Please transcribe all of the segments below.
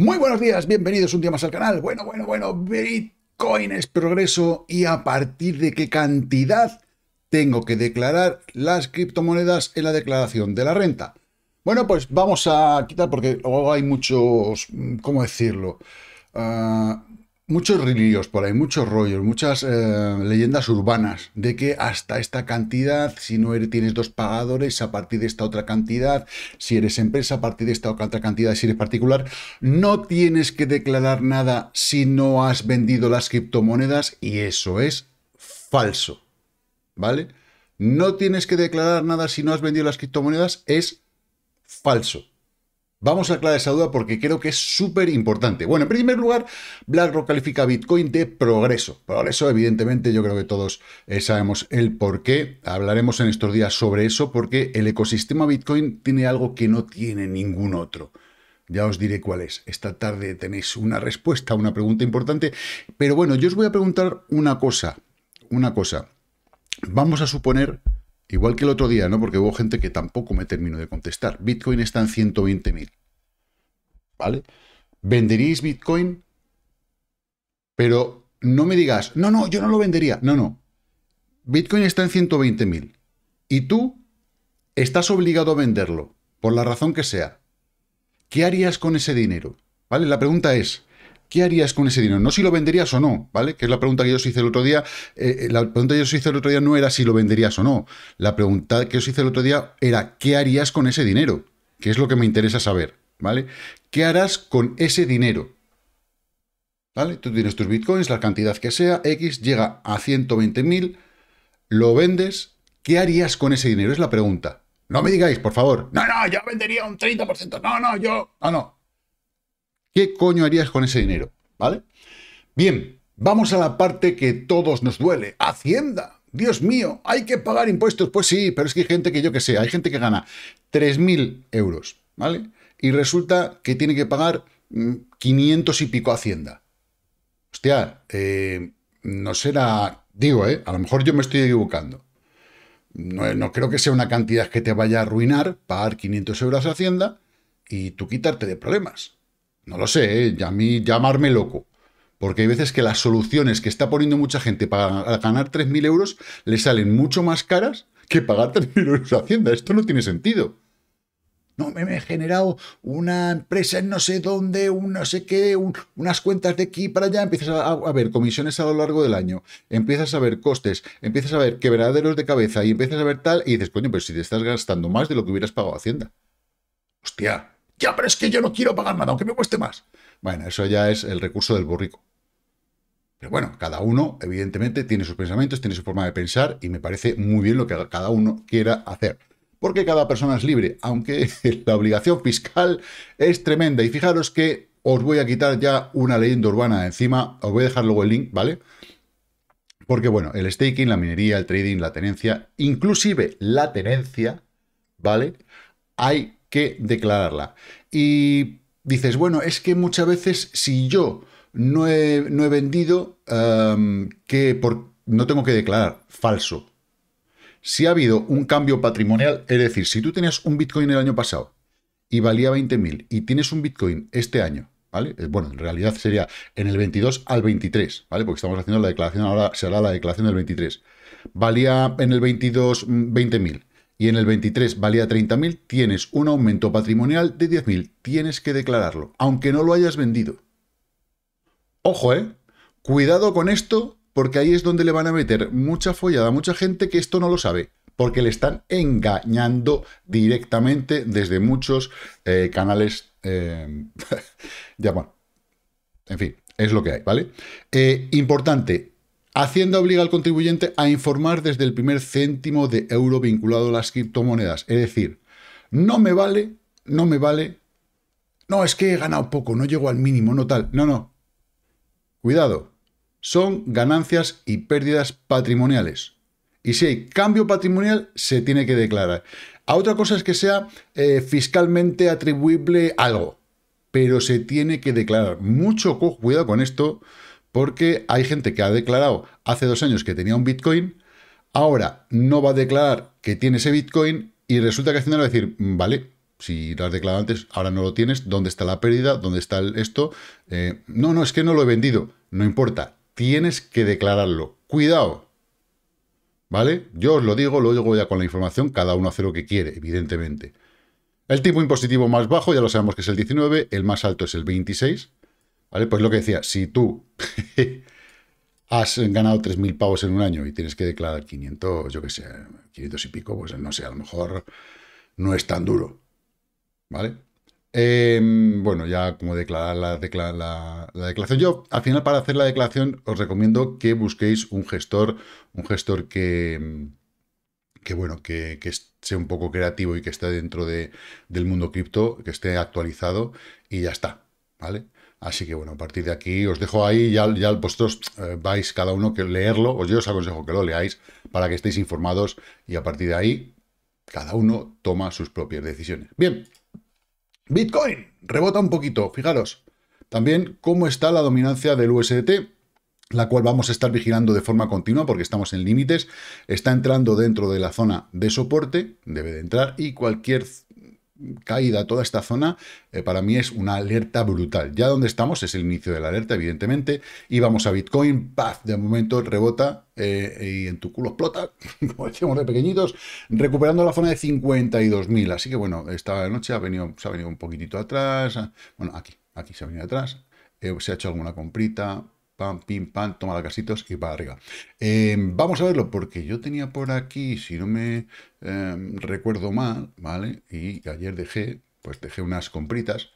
Muy buenos días, bienvenidos un día más al canal. Bueno, bueno, bueno, Bitcoin es progreso y a partir de qué cantidad tengo que declarar las criptomonedas en la declaración de la renta. Bueno, pues vamos a quitar porque luego hay muchos, mm, ¿cómo decirlo? Ah, muchos rollos, por ahí, muchos rollos, muchas eh, leyendas urbanas de que hasta esta cantidad, si no eres, tienes dos pagadores, a partir de esta otra cantidad, si eres empresa, a partir de esta otra cantidad, si eres particular, no tienes que declarar nada si no has vendido las criptomonedas y eso es falso, ¿vale? No tienes que declarar nada si no has vendido las criptomonedas, es falso. Vamos a aclarar esa duda porque creo que es súper importante. Bueno, en primer lugar, BlackRock califica Bitcoin de progreso. Progreso, evidentemente, yo creo que todos eh, sabemos el por qué. Hablaremos en estos días sobre eso porque el ecosistema Bitcoin tiene algo que no tiene ningún otro. Ya os diré cuál es. Esta tarde tenéis una respuesta a una pregunta importante. Pero bueno, yo os voy a preguntar una cosa. Una cosa. Vamos a suponer Igual que el otro día, ¿no? Porque hubo gente que tampoco me terminó de contestar. Bitcoin está en 120.000. ¿Vale? ¿Venderíais Bitcoin? Pero no me digas, no, no, yo no lo vendería. No, no. Bitcoin está en 120.000. Y tú estás obligado a venderlo, por la razón que sea. ¿Qué harías con ese dinero? ¿Vale? La pregunta es, ¿Qué harías con ese dinero? No si lo venderías o no, ¿vale? Que es la pregunta que yo os hice el otro día. Eh, eh, la pregunta que yo os hice el otro día no era si lo venderías o no. La pregunta que os hice el otro día era ¿qué harías con ese dinero? Que es lo que me interesa saber, ¿vale? ¿Qué harás con ese dinero? ¿Vale? Tú tienes tus bitcoins, la cantidad que sea, X llega a 120.000, lo vendes, ¿qué harías con ese dinero? Es la pregunta. No me digáis, por favor. No, no, yo vendería un 30%. No, no, yo. Ah, no, no. ¿Qué coño harías con ese dinero? ¿Vale? Bien, vamos a la parte que todos nos duele. Hacienda. Dios mío, hay que pagar impuestos. Pues sí, pero es que hay gente que yo que sé, hay gente que gana 3.000 euros, ¿vale? Y resulta que tiene que pagar 500 mm, y pico Hacienda. Hostia, eh, no será, digo, eh, a lo mejor yo me estoy equivocando. No, no, creo que sea una cantidad que te vaya a arruinar pagar 500 euros a Hacienda y tú quitarte de problemas. No lo sé, ¿eh? mí llamarme loco. Porque hay veces que las soluciones que está poniendo mucha gente para ganar 3.000 euros le salen mucho más caras que pagar 3.000 euros a Hacienda. Esto no tiene sentido. No, me, he generado una empresa en no sé dónde, un no sé qué, unas cuentas de aquí para allá. Empiezas a, a, ver comisiones a lo largo del año, empiezas a ver costes, empiezas a ver quebraderos de cabeza y empiezas a ver tal. Y dices, coño, pero si te estás gastando más de lo que hubieras pagado a Hacienda. Hostia, ya, pero es que yo no quiero pagar nada, aunque me cueste más. Bueno, eso ya es el recurso del burrico. Pero bueno, cada uno, evidentemente, tiene sus pensamientos, tiene su forma de pensar y me parece muy bien lo que cada uno quiera hacer. Porque cada persona es libre, aunque la obligación fiscal es tremenda. Y fijaros que os voy a quitar ya una leyenda urbana encima, os voy a dejar luego el link, ¿vale? Porque bueno, el staking, la minería, el trading, la tenencia, inclusive la tenencia, ¿vale? Hay que declararla. Y dices, bueno, es que muchas veces si yo no he, vendido, que por, no tengo que declarar, falso. Si ha habido un cambio patrimonial, es decir, si tú tenías un Bitcoin el año pasado y valía 20.000 y tienes un Bitcoin este año, ¿vale? Eh, bueno, en realidad sería en el 22 al 23, ¿vale? Porque estamos haciendo la declaración, ahora será la declaración del 23. Valía en el 22 20.000 mm, y en el 23 valía 30.000, tienes un aumento patrimonial de 10.000. Tienes que declararlo, aunque no lo hayas vendido. Ojo, ¿eh? Cuidado con esto, porque ahí es donde le van a meter mucha follada a mucha gente que esto no lo sabe, porque le están engañando directamente desde muchos eh, canales. Eh, ya bueno. En fin, es lo que hay, ¿vale? Eh, importante, Hacienda obliga al contribuyente a informar desde el primer céntimo de euro vinculado a las criptomonedas. Es decir, no me vale, no me vale, no, es que he ganado poco, no llego al mínimo, no tal. No, no. Cuidado, son ganancias y pérdidas patrimoniales. Y si hay cambio patrimonial, se tiene que declarar. A otra cosa es que sea eh, fiscalmente atribuible algo, pero se tiene que declarar. Mucho cuidado con esto, porque hay gente que ha declarado hace dos años que tenía un Bitcoin, ahora no va a declarar que tiene ese Bitcoin y resulta que Hacienda va a decir, mm, vale, si lo has declarado antes, ahora no lo tienes, ¿dónde está la pérdida? ¿Dónde está esto? Eh, no, no, es que no lo he vendido. No importa, tienes que declararlo. Cuidado. ¿Vale? Yo os lo digo, lo digo ya con la información, cada uno hace lo que quiere, evidentemente. El tipo impositivo más bajo, ya lo sabemos que es el 19, el más alto es el 26, ¿Vale? Pues lo que decía, si tú has ganado 3.000 pavos en un año y tienes que declarar 500, yo qué sé, 500 y pico, pues no sé, a lo mejor no es tan duro. ¿Vale? Em, bueno, ya como declarar la, declaración. Yo, al final, para hacer la declaración, os recomiendo que busquéis un gestor, un gestor que, que bueno, que, sea un poco creativo y que esté dentro del mundo cripto, que esté actualizado y ya está, ¿vale? Así que bueno, a partir de aquí os dejo ahí, ya, ya vosotros eh, vais cada uno que leerlo, os yo os aconsejo que lo leáis para que estéis informados y a partir de ahí cada uno toma sus propias decisiones. Bien, Bitcoin rebota un poquito, fijaros. También cómo está la dominancia del USDT, la cual vamos a estar vigilando de forma continua porque estamos en límites, está entrando dentro de la zona de soporte, debe de entrar y cualquier caída, toda esta zona, eh, para mí es una alerta brutal. Ya donde estamos es el inicio de la alerta, evidentemente, y vamos a Bitcoin, paz De momento rebota eh, y en tu culo explota, como decíamos de pequeñitos, recuperando la zona de 52.000. Así que bueno, esta noche ha venido, se ha venido un poquitito atrás, bueno, aquí, aquí se ha venido atrás, eh, se ha hecho alguna comprita, pam, pim, pam, toma las casitos y va arriba. Em, vamos a verlo, porque yo tenía por aquí, si no me em, recuerdo mal, ¿vale? Y ayer dejé, pues dejé unas compritas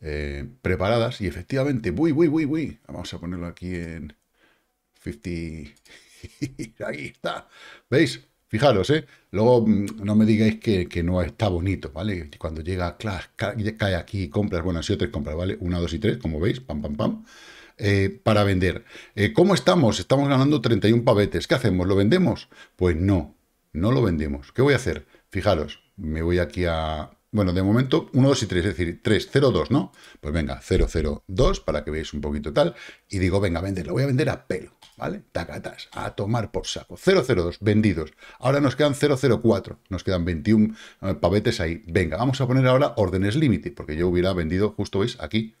eh, preparadas y efectivamente, uy, uy, uy, uy, vamos a ponerlo aquí en 50... Ahí está, ¿veis? Fijaros, ¿eh? Luego mm, no me digáis que, no está bonito, ¿vale? Cuando llega, cae aquí, compras, bueno, si o tres compras, ¿vale? Una, dos y tres, como veis, pam, pam, pam. Eh, para vender. Eh, ¿Cómo estamos? Estamos ganando 31 pavetes. ¿Qué hacemos? ¿Lo vendemos? Pues no, no lo vendemos. ¿Qué voy a hacer? Fijaros, me voy aquí a... Bueno, de momento 1, 2 y 3, es decir, 3, 0, 2, ¿no? Pues venga, 0, 0, 2, para que veáis un poquito tal. Y digo, venga, vender, lo voy a vender a pelo, ¿vale? Tacatas, a tomar por saco. 0, 0, 2, vendidos. Ahora nos quedan 0, 0, 4, nos quedan 21 eh, pavetes ahí. Venga, vamos a poner ahora órdenes límite, porque yo hubiera vendido, justo veis, aquí,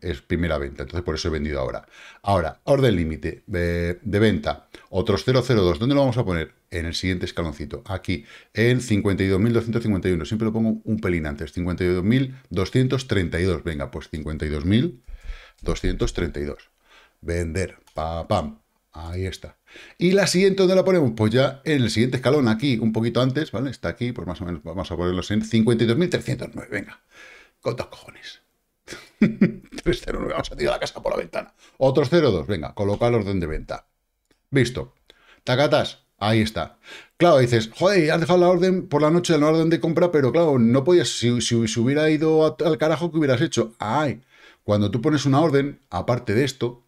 es primera venta, entonces por eso he vendido ahora. Ahora, orden límite eh, de, venta, otros 002, ¿dónde lo vamos a poner? En el siguiente escaloncito, aquí, en 52.251, siempre lo pongo un pelín antes, 52.232, venga, pues 52.232. Vender, pa, pam, ahí está. Y la siguiente, ¿dónde la ponemos? Pues ya en el siguiente escalón, aquí, un poquito antes, ¿vale? Está aquí, pues más o menos vamos a ponerlos en 52.309, venga, con dos cojones. 3 0 vamos a tirar la casa por la ventana. Otro 0 venga, coloca el orden de venta. Visto. Tacatas, ahí está. Claro, dices, joder, has dejado la orden por la noche, la orden de compra, pero claro, no podías, si, si, hubiera ido al carajo, ¿qué hubieras hecho? Ay, cuando tú pones una orden, aparte de esto,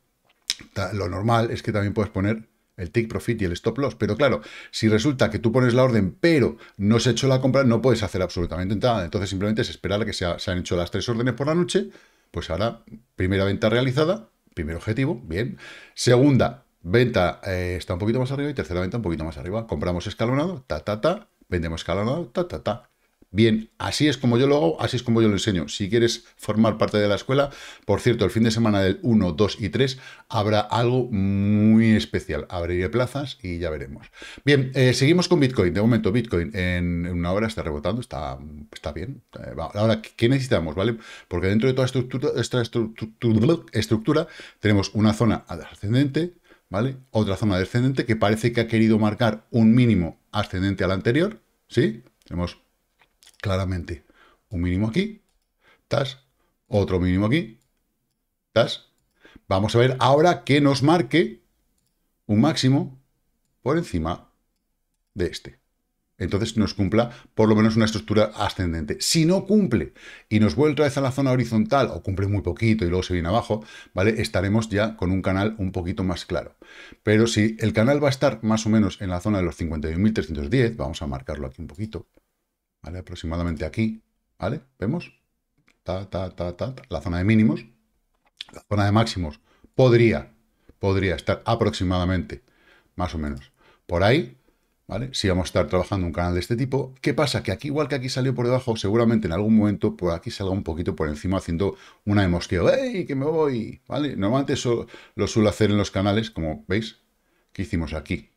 lo normal es que también puedes poner el take profit y el stop loss. Pero claro, si resulta que tú pones la orden, pero no se ha hecho la compra, no puedes hacer absolutamente nada. Entonces simplemente es esperar a que se, se han hecho las tres órdenes por la noche pues ahora, primera venta realizada, primer objetivo, bien. Segunda venta eh, está un poquito más arriba y tercera venta un poquito más arriba. Compramos escalonado, ta, ta, ta. Vendemos escalonado, ta, ta, ta. Bien, así es como yo lo hago, así es como yo lo enseño. Si quieres formar parte de la escuela, por cierto, el fin de semana del 1, 2 y 3 habrá algo muy especial. Abriré plazas y ya veremos. Bien, eh, seguimos con Bitcoin. De momento, Bitcoin en una hora está rebotando, está, está bien. Eh, ahora, ¿qué necesitamos? ¿Vale? Porque dentro de toda estructura, esta estructura, estructura tenemos una zona ascendente, ¿vale? Otra zona descendente que parece que ha querido marcar un mínimo ascendente al anterior, ¿sí? Tenemos claramente. Un mínimo aquí, tas, otro mínimo aquí, tas. Vamos a ver ahora que nos marque un máximo por encima de este. Entonces nos cumpla por lo menos una estructura ascendente. Si no cumple y nos vuelve otra vez a la zona horizontal o cumple muy poquito y luego se viene abajo, ¿vale? Estaremos ya con un canal un poquito más claro. Pero si el canal va a estar más o menos en la zona de los 51.310, vamos a marcarlo aquí un poquito, Aproximadamente aquí, ¿vale? ¿Vemos? la zona de mínimos. La zona de máximos podría, podría estar aproximadamente, más o menos, por ahí, ¿vale? Si vamos a estar trabajando un canal de este tipo, ¿qué pasa? Que aquí, igual que aquí salió por debajo, seguramente en algún momento por aquí salga un poquito por encima haciendo una emoción. ¡Ey, que me voy! ¿Vale? Normalmente eso lo suelo hacer en los canales, como veis, que hicimos aquí,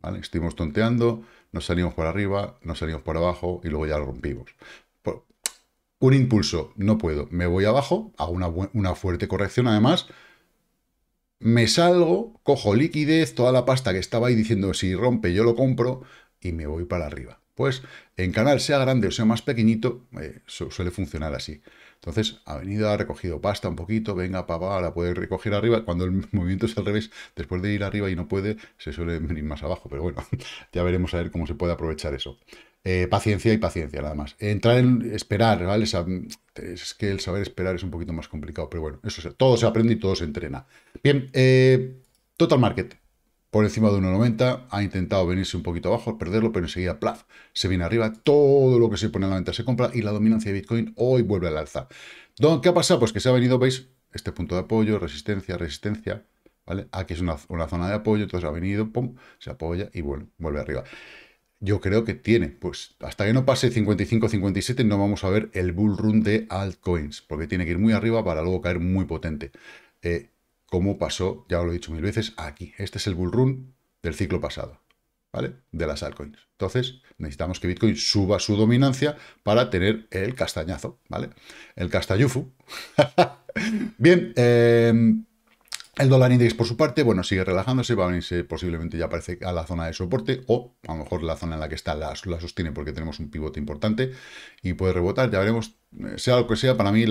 ¿vale? Estuvimos tonteando, nos salimos por arriba, nos salimos por abajo y luego ya lo rompimos. un impulso, no puedo, me voy abajo, hago una, fuerte corrección además, me salgo, cojo liquidez, toda la pasta que estaba ahí diciendo si rompe yo lo compro y me voy para arriba. Pues en canal sea grande o sea más pequeñito, eh, suele funcionar así. Entonces, ha venido, ha recogido pasta un poquito, venga, papá, la puede recoger arriba. Cuando el movimiento es al revés, después de ir arriba y no puede, se suele venir más abajo. Pero bueno, ya veremos a ver cómo se puede aprovechar eso. Eh, paciencia y paciencia, nada más. Entrar en esperar, ¿vale? Es que el saber esperar es un poquito más complicado, pero bueno, eso es todo se aprende y todo se entrena. Bien, eh, Total Market por encima de 1,90, ha intentado venirse un poquito abajo, perderlo, pero enseguida, plaf, se viene arriba, todo lo que se pone a la venta se compra y la dominancia de Bitcoin hoy vuelve al alza. Don, ¿Qué ha pasado? Pues que se ha venido, veis, este punto de apoyo, resistencia, resistencia, ¿vale? Aquí ah, es una, zona de apoyo, entonces ha venido, pum, se apoya y vuelve, vuelve arriba. Yo creo que tiene, pues hasta que no pase 55-57 no vamos a ver el bull run de altcoins, porque tiene que ir muy arriba para luego caer muy potente. Eh, como pasó, ya lo he dicho mil veces, aquí. Este es el bull run del ciclo pasado, ¿vale? De las altcoins. Entonces, necesitamos que Bitcoin suba su dominancia para tener el castañazo, ¿vale? El castañufu. Bien, eh, el dólar index, por su parte, bueno, sigue relajándose, va a posiblemente ya aparece a la zona de soporte o a lo mejor la zona en la que está la, sostiene porque tenemos un pivote importante y puede rebotar, ya veremos, eh, sea lo que sea, para mí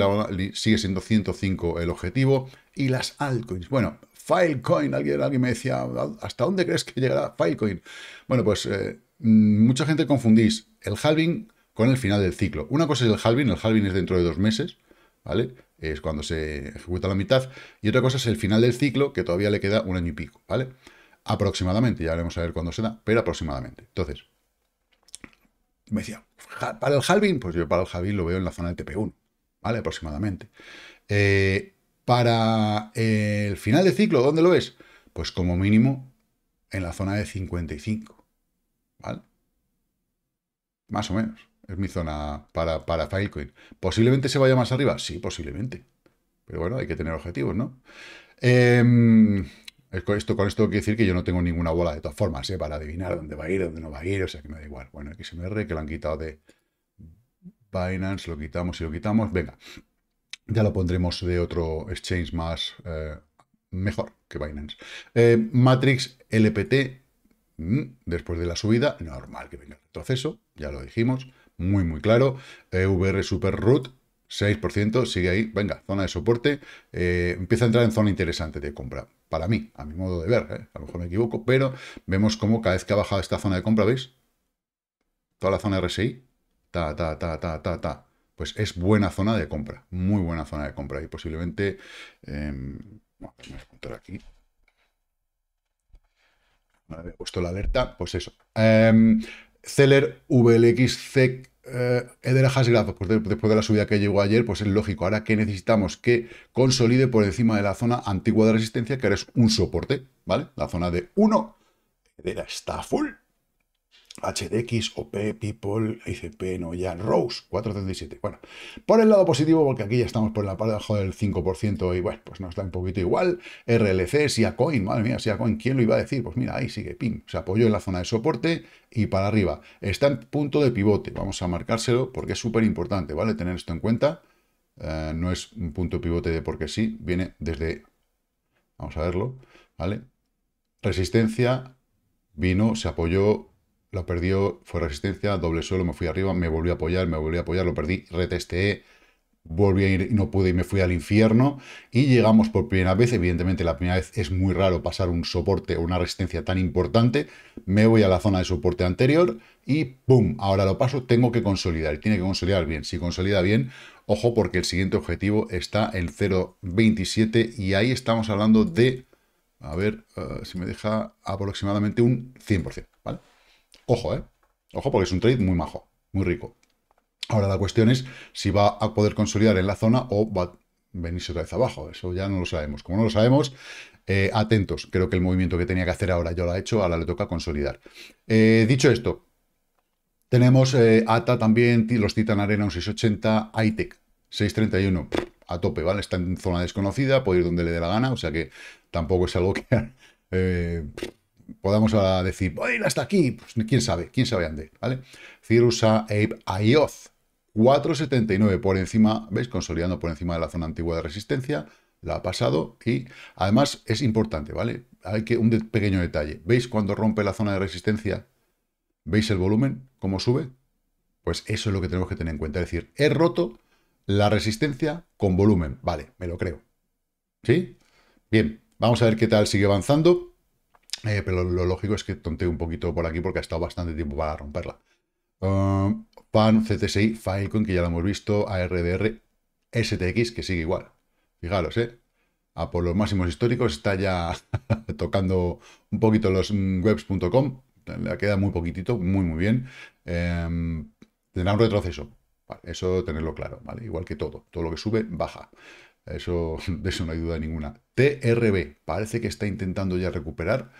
sigue siendo 105 el objetivo y las altcoins. Bueno, Filecoin, alguien, alguien me decía, ¿hasta dónde crees que llegará Filecoin? Bueno, pues eh, mm, mucha gente confundís el halving con el final del ciclo. Una cosa es el halving, el halving es dentro de dos meses, ¿vale? es cuando se ejecuta la mitad, y otra cosa es el final del ciclo, que todavía le queda un año y pico, ¿vale? Aproximadamente, ya veremos a ver cuándo se da, pero aproximadamente. Entonces, me decía, ¿para el halving? Pues yo para el halving lo veo en la zona del TP1, ¿vale? Aproximadamente. Eh, para el final del ciclo, ¿dónde lo ves? Pues como mínimo en la zona de 55, ¿vale? Más o menos. Es mi zona para, para Filecoin. ¿Posiblemente se vaya más arriba? Sí, posiblemente. Pero bueno, hay que tener objetivos, ¿no? Em, esto, con esto quiero decir que yo no tengo ninguna bola de todas formas, ¿eh? para adivinar dónde va a ir, dónde no va a ir, o sea que me da igual. Bueno, XMR que lo han quitado de Binance, lo quitamos y lo quitamos. Venga, ya lo pondremos de otro exchange más eh, mejor que Binance. Eh, Matrix LPT, mm, después de la subida, normal que venga el retroceso, ya lo dijimos muy, muy claro. E vr Super Root, 6%, sigue ahí, venga, zona de soporte, eh, empieza a entrar en zona interesante de compra, para mí, a mi modo de ver, ¿eh? a lo mejor me equivoco, pero vemos cómo cada vez que ha bajado esta zona de compra, ¿veis? Toda la zona RSI, ta, ta, ta, ta, ta, ta, pues es buena zona de compra, muy buena zona de compra, y posiblemente, em, aquí, puesto la alerta, pues eso. Em, Zeller, VLXC, eh, Edera pues, después de la subida que llegó ayer, pues es lógico. Ahora que necesitamos que consolide por encima de la zona antigua de resistencia, que ahora es un soporte, ¿vale? La zona de 1, Edera está full. HDX, OP, People, ICP, no, ya, Rose, 437. Bueno, por el lado positivo, porque aquí ya estamos por la parte abajo del 5% y bueno, pues nos da un poquito igual. RLC, Siacoin, madre mía, Siacoin, ¿quién lo iba a decir? Pues mira, ahí sigue, pim, se apoyó en la zona de soporte y para arriba. Está en punto de pivote, vamos a marcárselo porque es súper importante, ¿vale? Tener esto en cuenta. Eh, no es un punto de pivote de porque sí, viene desde, vamos a verlo, ¿vale? Resistencia, vino, se apoyó lo perdió, fue resistencia, doble suelo, me fui arriba, me volví a apoyar, me volví a apoyar, lo perdí, retesteé, volví a ir, y no pude y me fui al infierno y llegamos por primera vez, evidentemente la primera vez es muy raro pasar un soporte o una resistencia tan importante, me voy a la zona de soporte anterior y ¡pum! Ahora lo paso, tengo que consolidar, tiene que consolidar bien, si consolida bien, ojo porque el siguiente objetivo está en 0.27 y ahí estamos hablando de, a ver eh, si me deja aproximadamente un 100%. Ojo, ¿eh? Ojo porque es un trade muy majo, muy rico. Ahora la cuestión es si va a poder consolidar en la zona o va a venirse otra vez abajo. Eso ya no lo sabemos. Como no lo sabemos, eh, atentos. Creo que el movimiento que tenía que hacer ahora yo lo ha hecho, ahora le toca consolidar. Eh, dicho esto, tenemos eh, ATA también, los Titan Arena un 680, ITEC 631 a tope, ¿vale? Está en zona desconocida, puede ir donde le dé la gana, o sea que tampoco es algo que... podamos a decir, bueno, hasta aquí, pues quién sabe, quién sabe dónde, ¿vale? Cirusa Ape Ioth 4,79 por encima, ¿veis? Consolidando por encima de la zona antigua de resistencia, la ha pasado y además es importante, ¿vale? Hay que un pequeño detalle. ¿Veis cuando rompe la zona de resistencia? ¿Veis el volumen? ¿Cómo sube? Pues eso es lo que tenemos que tener en cuenta. Es decir, he roto la resistencia con volumen. Vale, me lo creo. ¿Sí? Bien, vamos a ver qué tal sigue avanzando. Eh, pero lo lógico es que tontee un poquito por aquí porque ha estado bastante tiempo para romperla. Um, PAN, CTSI, Filecoin, que ya lo hemos visto, ARDR, STX, que sigue igual. Fijaros, ¿eh? A por los máximos históricos está ya tocando un poquito los mm, webs.com. Le queda muy poquitito, muy, muy bien. Em, tendrá un retroceso. eso tenerlo claro, ¿vale? Igual que todo. Todo lo que sube, baja. Eso, de eso no hay duda ninguna. TRB, parece que está intentando ya recuperar.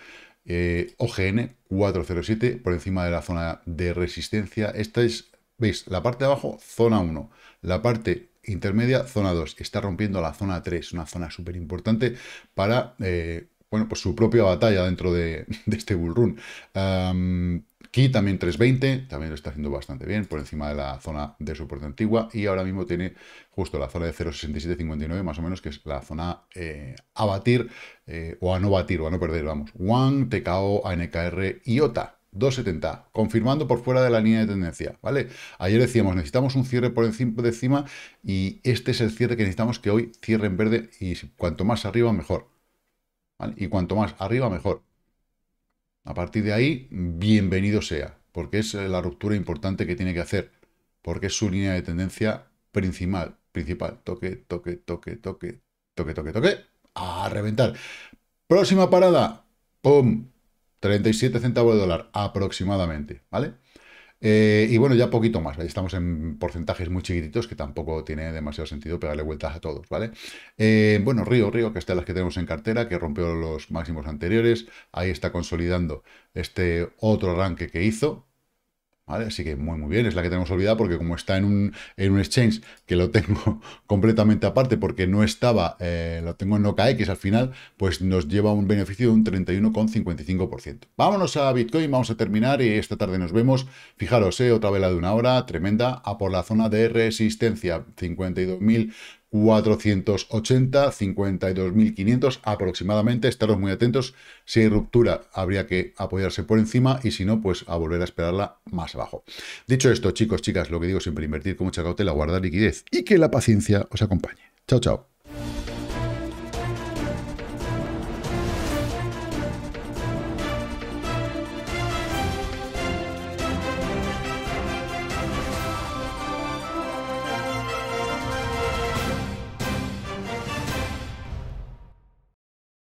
Eh, OGN 407 por encima de la zona de resistencia. Esta es, veis, la parte de abajo, zona 1. La parte intermedia, zona 2. Está rompiendo la zona 3, una zona súper importante para... Eh, bueno, pues su propia batalla dentro de, este bull run. Aquí también 320, también lo está haciendo bastante bien, por encima de la zona de soporte antigua y ahora mismo tiene justo la zona de 0,6759, más o menos, que es la zona eh, a batir eh, o a no batir o a no perder, vamos. One, TKO, ANKR, IOTA. 270, confirmando por fuera de la línea de tendencia, ¿vale? Ayer decíamos, necesitamos un cierre por encima y este es el cierre que necesitamos que hoy cierre en verde y cuanto más arriba, mejor. Y cuanto más arriba, mejor. A partir de ahí, bienvenido sea, porque es eh, la ruptura importante que tiene que hacer, porque es su línea de tendencia principal, principal. Toque, toque, toque, toque, toque, toque, toque. A reventar. Próxima parada. ¡Pum! 37 centavos de dólar aproximadamente, ¿vale? Eh, y bueno, ya poquito más. Ahí estamos en porcentajes muy chiquititos que tampoco tiene demasiado sentido pegarle vueltas a todos, ¿vale? Eh, bueno, Río, Río, que está las que tenemos en cartera, que rompió los máximos anteriores. Ahí está consolidando este otro arranque que hizo, Así que muy, muy bien, es la que tenemos olvidada porque como está en un, en un exchange que lo tengo completamente aparte porque no estaba, eh, lo tengo en OKX al final, pues nos lleva un beneficio de un 31,55%. Vámonos a Bitcoin, vamos a terminar y esta tarde nos vemos. Fijaros, eh, otra vela de una hora, tremenda, a por la zona de resistencia, 52.000. 480, 52.500 aproximadamente. Estaros muy atentos. Si hay ruptura, habría que apoyarse por encima y si no, pues a volver a esperarla más abajo. Dicho esto, chicos, chicas, lo que digo siempre, invertir con mucha cautela, guardar liquidez y que la paciencia os acompañe. Chao, chao.